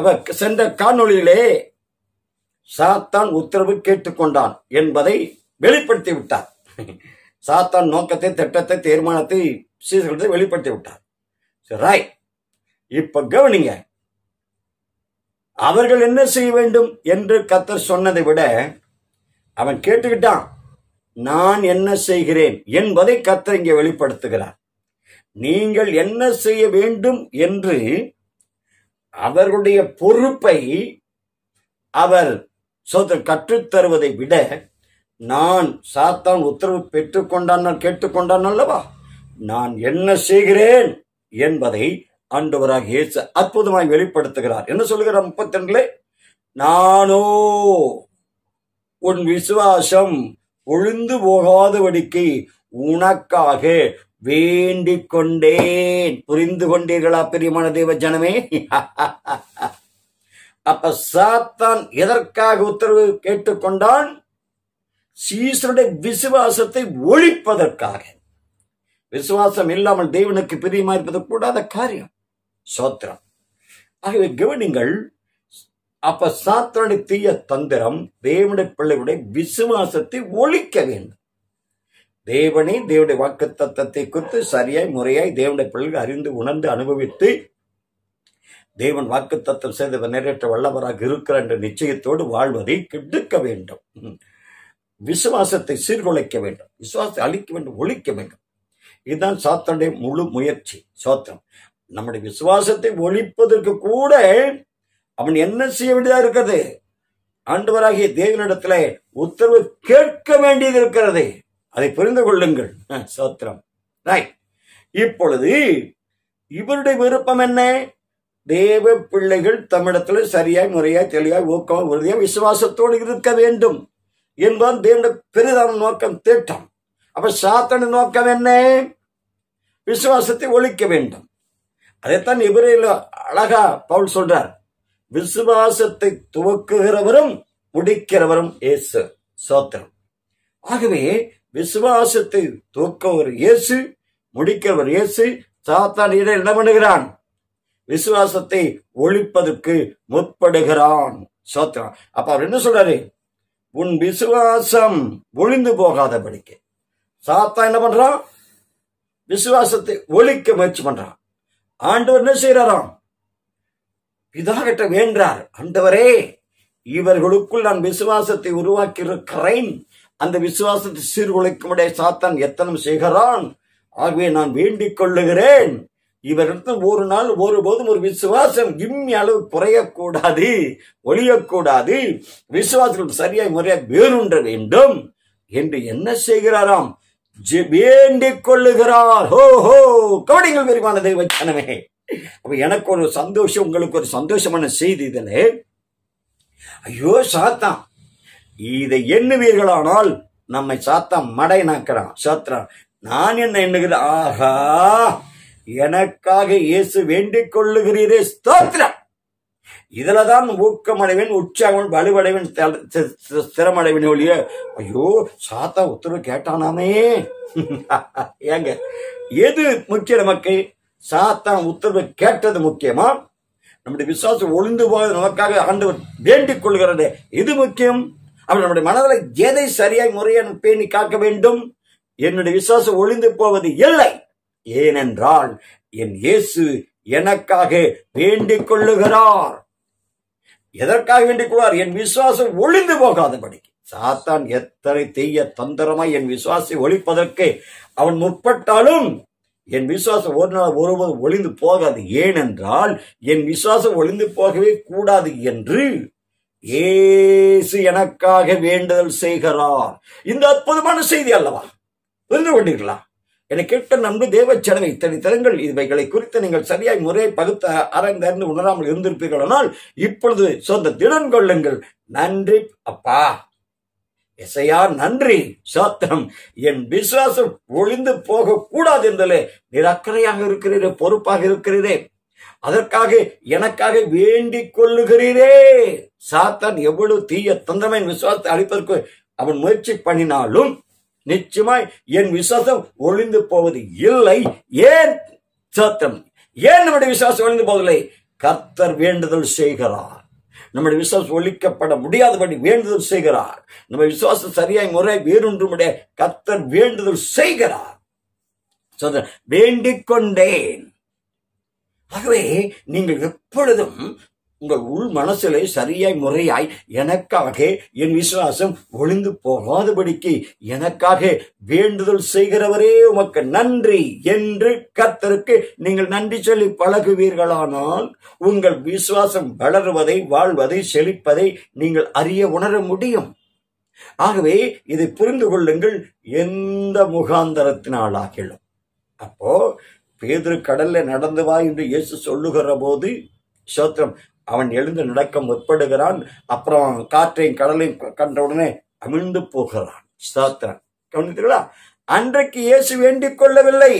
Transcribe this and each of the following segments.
அவர் சென்ற காணொளியிலே சாத்தான் உத்தரவு கேட்டுக்கொண்டான் என்பதை வெளிப்படுத்தி விட்டார் சாத்தான் நோக்கத்தை திட்டத்தை தீர்மானத்தை சீசகத்தை வெளிப்படுத்தி விட்டார் சரி இப்ப கவனிங்க அவர்கள் என்ன செய்ய வேண்டும் என்று கத்தர் சொன்னதை விட அவன் கேட்டுக்கிட்டான் நான் என்ன செய்கிறேன் என்பதை கத்தர் இங்கே வெளிப்படுத்துகிறார் நீங்கள் என்ன செய்ய வேண்டும் என்று அவர்களுடைய பொறுப்பை அவர் கற்றுத்தருவதை விட நான் சாத்தான் உத்தரவு பெற்றுக்கொண்டான் கேட்டுக்கொண்டான் அல்லவா நான் என்ன செய்கிறேன் என்பதை ஆண்டவராக இயேசு அற்புதமாய் வெளிப்படுத்துகிறார் என்ன சொல்கிறார் முப்பத்தி ரெண்டுல நானோ உன் விசுவாசம் ஒழுந்து போகாதபடிக்கு உனக்காக வேண்டிக் கொண்டேன் புரிந்து கொண்டீர்களா பெரியமான தேவ ஜனமே அப்ப சாத்தான் எதற்காக உத்தரவு கேட்டுக்கொண்டான் சீசருடைய விசுவாசத்தை ஒழிப்பதற்காக விசுவாசம் இல்லாமல் தேவனுக்கு பிரியமா இருப்பது கூடாத காரியம் சோத்திரம் ஆகவே கவனிங்கள் அப்ப சாத்தனுடைய தீய தந்திரம் தேவனுடைய பிள்ளையுடைய விசுவாசத்தை ஒழிக்க வேண்டும் தேவனே தேவடைய வாக்கு தத்தத்தை குறித்து சரியாய் முறையாய் தேவனுடைய பிள்ளைகள் அறிந்து உணர்ந்து அனுபவித்து தேவன் வாக்கு தத்தம் செய்த நிறைவேற்ற வல்லவராக இருக்கிற என்ற நிச்சயத்தோடு வாழ்வதை கெடுக்க வேண்டும் விசுவாசத்தை சீர்குலைக்க வேண்டும் விசுவாசத்தை அழிக்க வேண்டும் ஒழிக்க வேண்டும் இதுதான் சாத்தனுடைய முழு முயற்சி சோத்திரம் நம்முடைய விசுவாசத்தை ஒழிப்பதற்கு கூட அவன் என்ன செய்ய வேண்டியதா இருக்கிறது ஆண்டவராகிய தேவனிடத்துல உத்தரவு கேட்க வேண்டியது இருக்கிறது அதை புரிந்து கொள்ளுங்கள் சோத்திரம் ரைட் இப்பொழுது இவருடைய விருப்பம் என்ன தேவ பிள்ளைகள் தமிழத்தில் சரியாய் முறையாய் தெளிவாய் ஊக்கம் உறுதியாக விசுவாசத்தோடு இருக்க வேண்டும் என்பதும் தேவனுடைய பெரிதான நோக்கம் திட்டம் அப்ப சாத்தன நோக்கம் என்ன விசுவாசத்தை ஒழிக்க வேண்டும் அதைத்தான் இவரையில் அழகா பவுல் சொல்றார் விசுவாசத்தை துவக்குகிறவரும் முடிக்கிறவரும் ஏசு சோத்திரம் ஆகவே விசுவாசத்தை தூக்கவர் இயேசு முடிக்கவர் இயேசு சாத்தான் இதை என்ன பண்ணுகிறான் விசுவாசத்தை ஒழிப்பதற்கு முற்படுகிறான் சோத்ரான் அப்ப அவர் என்ன சொல்றாரு உன் விசுவாசம் ஒளிந்து படிக்க சாத்தா என்ன பண்றான் விசுவாசத்தை ஒழிக்க முயற்சி பண்றான் ஆண்டவர் என்ன செய்யறாராம் பிதாகிட்ட வேண்டார் ஆண்டவரே இவர்களுக்குள் நான் விசுவாசத்தை உருவாக்கி இருக்கிறேன் அந்த விசுவாசத்தை சீர்குலைக்கும்படிய சாத்தான் எத்தனம் செய்கிறான் ஆகவே நான் வேண்டிக் கொள்ளுகிறேன் இவரிடத்து ஒரு நாள் ஒருபோதும் ஒரு விசுவாசம் இம்மி அளவு குறையக்கூடாது ஒழியக்கூடாது விசுவாசம் சரியாக முறையாக வேறுன்ற வேண்டும் என்று என்ன செய்கிறாராம் வேண்டிக் கொள்ளுகிறார் ஹோ ஹோ கவனிங்கள் பெருமான தெய்வச்சனமே அப்ப எனக்கு ஒரு சந்தோஷம் உங்களுக்கு ஒரு சந்தோஷமான செய்தி இதனே ஐயோ சாத்தான் இதை எண்ணுவீர்களானால் நம்மை சாத்தான் நாக்கிறான் சாத்திரான் நான் என்ன எண்ணுகிறேன் ஆஹா எனக்காக இயேசு வேண்டிக் கொள்ளுகிறீரே ஸ்தோத்திரம் இதுலதான் ஊக்கமடைவின் உற்சாகம் வலுவடைவன் ஸ்திரமடைவின் ஒழிய ஐயோ சாத்தா உத்தரவு கேட்டானாமே ஏங்க எது முக்கிய நமக்கு சாத்தா உத்தரவு கேட்டது முக்கியமா நம்முடைய விசுவாசம் ஒளிந்து போக நமக்காக ஆண்டு வேண்டிக் கொள்கிறது இது முக்கியம் அவர் நம்முடைய மனதில் எதை சரியாய் முறையான பேணி காக்க வேண்டும் என்னுடைய விசுவாசம் ஒளிந்து போவது இல்லை ஏனென்றால் என் இயேசு எனக்காக வேண்டிக் கொள்ளுகிறார் எதற்காக வேண்டிக் கொள்வார் என் விசுவாசம் ஒளிந்து போகாதபடிக்கு சாத்தான் எத்தனை தீய தந்திரமாய் என் விசுவாசை ஒழிப்பதற்கு அவன் முற்பட்டாலும் என் விசுவாசம் ஒரு நாள் ஒருபோது ஒளிந்து போகாது ஏனென்றால் என் விசுவாசம் ஒளிந்து போகவே கூடாது என்று ஏசு எனக்காக வேண்டுதல் செய்கிறார் இந்த அற்புதமான செய்தி அல்லவா புரிந்து கொண்டீர்களா என கேட்ட நன்கு தேவ சனவை இத்தனை தலங்கள் இவைகளை குறித்து நீங்கள் சரியாய் முறையை பகுத்த அரங்கறிந்து உணராமல் ஆனால் இப்பொழுது சொந்த திடன் கொள்ளுங்கள் நன்றி அப்பா இசையா நன்றி சாத்திரம் என் விசுவாசம் ஒளிந்து போக கூடாது என்பதிலே அக்கறையாக இருக்கிறீரே பொறுப்பாக இருக்கிறீரே அதற்காக எனக்காக வேண்டிக் கொள்ளுகிறீரே சாத்தான் எவ்வளவு தீய தந்திரமை விசுவாசத்தை அளிப்பதற்கு அவன் முயற்சி பண்ணினாலும் நிச்சயமாய் என் விசுவாசம் ஒளிந்து போவது இல்லை ஏன் சத்தம் ஏன் நம்முடைய விசுவாசம் ஒளிந்து போவதில்லை கர்த்தர் வேண்டுதல் செய்கிறார் நம்முடைய விசுவாசம் ஒழிக்கப்பட முடியாதபடி வேண்டுதல் செய்கிறார் நம்ம விசுவாசம் சரியாய் முறை வேறொன்றுமுடைய கர்த்தர் வேண்டுதல் செய்கிறார் வேண்டிக் கொண்டேன் ஆகவே நீங்கள் எப்பொழுதும் உங்கள் உள் மனசிலே சரியாய் முறையாய் எனக்காக என் விசுவாசம் ஒளிந்து போகாதபடிக்கு எனக்காக வேண்டுதல் செய்கிறவரே உமக்கு நன்றி என்று கத்தருக்கு நீங்கள் நன்றி சொல்லி பழகுவீர்களானால் உங்கள் விசுவாசம் வளருவதை வாழ்வதை செழிப்பதை நீங்கள் அறிய உணர முடியும் ஆகவே இதை புரிந்து கொள்ளுங்கள் எந்த முகாந்தரத்தினாலாகிலும் அப்போ பேதுரு கடல்ல நடந்து வா என்று இயேசு சொல்லுகிற போது சோத்திரம் அவன் எழுந்து நடக்க முற்படுகிறான் அப்புறம் காற்றையும் கடலையும் கண்ட உடனே அமிழ்ந்து போகிறான் சோத்திரம் கவனித்தீர்களா அன்றைக்கு இயேசு வேண்டிக் கொள்ளவில்லை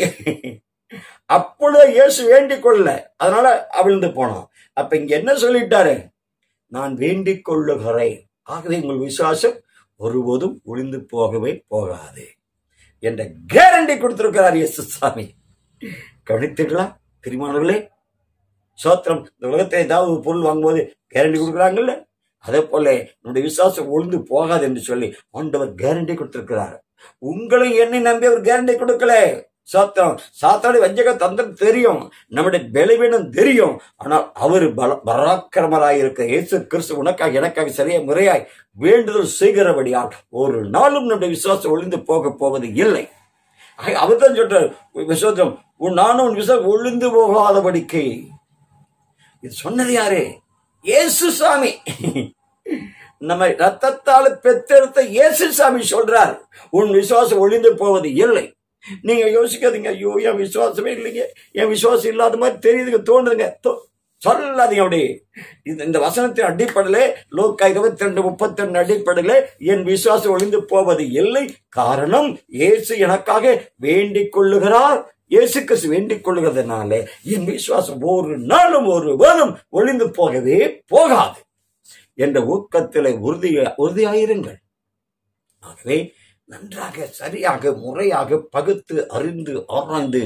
அப்பொழுது இயேசு வேண்டிக் கொள்ள அதனால அவிழ்ந்து போனான் அப்ப இங்க என்ன சொல்லிட்டாரு நான் வேண்டிக் கொள்ளுகிறேன் ஆகவே உங்கள் விசுவாசம் ஒருபோதும் ஒளிந்து போகவே போகாது என்ற கேரண்டி கொடுத்திருக்கிறார் இயேசு சாமி கவனித்தீர்களா பிரிமானவர்களே சோத்திரம் இந்த உலகத்தில் ஏதாவது ஒரு பொருள் வாங்கும்போது கேரண்டி கொடுக்குறாங்கல்ல அதே போல நம்முடைய விசுவாசம் ஒழுந்து போகாது என்று சொல்லி ஆண்டவர் கேரண்டி கொடுத்திருக்கிறார் உங்களும் என்னை நம்பி அவர் கேரண்டி கொடுக்கல சோத்திரம் சாத்தாடி வஞ்சக தந்திரம் தெரியும் நம்முடைய பலவீனம் தெரியும் ஆனால் அவர் பல பராக்கிரமராய் இருக்க இயேசு கிறிஸ்து உனக்காக எனக்காக சரிய முறையாய் வேண்டுதல் செய்கிறபடியால் ஒரு நாளும் நம்முடைய விசுவாசம் ஒளிந்து போக போவது இல்லை அவர் தான் சொல்ற விசோதம் உன் நானும் உன் விசல் ஒழுந்து போகாதபடிக்கு இது சொன்னது யாரு ஏசு சாமி நம்ம ரத்தத்தால் பெத்தெடுத்த இயேசு சாமி சொல்றார் உன் விசுவாசம் ஒளிந்து போவது இல்லை நீங்க யோசிக்காதீங்க ஐயோ என் விசுவாசமே இல்லைங்க என் விசுவாசம் இல்லாத மாதிரி தெரியுதுங்க தோணுதுங்க சொல்லாதீங்க அப்படி இந்த வசனத்தின் அடிப்படையில லோக்கா இருபத்தி ரெண்டு முப்பத்தி ரெண்டு அடிப்படையில என் விசுவாசம் ஒளிந்து போவது இல்லை காரணம் இயேசு எனக்காக வேண்டிக் கொள்ளுகிறார் இயேசு கிறிஸ்து வேண்டிக் கொள்கிறதுனால என் விசுவாசம் ஒரு நாளும் ஒரு வேதம் ஒளிந்து போகவே போகாது என்ற ஊக்கத்திலே உறுதி உறுதியாயிருங்கள் ஆகவே நன்றாக சரியாக முறையாக பகுத்து அறிந்து ஆராய்ந்து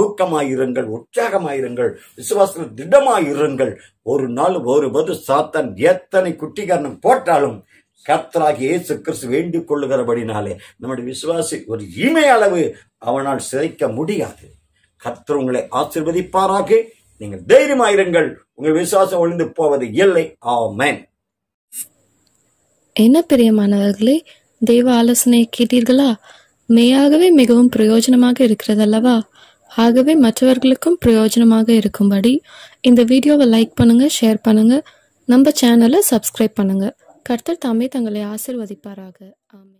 ஊக்கமாயிருங்கள் உற்சாகமாயிருங்கள் விசுவாசத்தில் திடமாயிருங்கள் ஒரு நாள் ஒரு போது சாத்தன் எத்தனை குட்டிகரணம் போட்டாலும் கர்த்தராகிய ஏசு கிறிஸ்து வேண்டிக் கொள்ளுகிறபடினாலே நம்முடைய விசுவாசி ஒரு இமை அளவு அவனால் சிதைக்க முடியாது கர்த்தர் உங்களை ஆசிர்வதிப்பாராக நீங்கள் தைரியமாயிருங்கள் உங்கள் விசுவாசம் ஒளிந்து போவது இல்லை ஆமேன் என்ன பிரியமானவர்களே தெய்வ ஆலோசனையை கேட்டீர்களா மெய்யாகவே மிகவும் பிரயோஜனமாக இருக்கிறது அல்லவா ஆகவே மற்றவர்களுக்கும் பிரயோஜனமாக இருக்கும்படி இந்த வீடியோவை லைக் பண்ணுங்க ஷேர் பண்ணுங்க நம்ம சேனலை சப்ஸ்கிரைப் பண்ணுங்க கர்த்தர் தாமே தங்களை ஆசிர்வதிப்பாராக ஆமே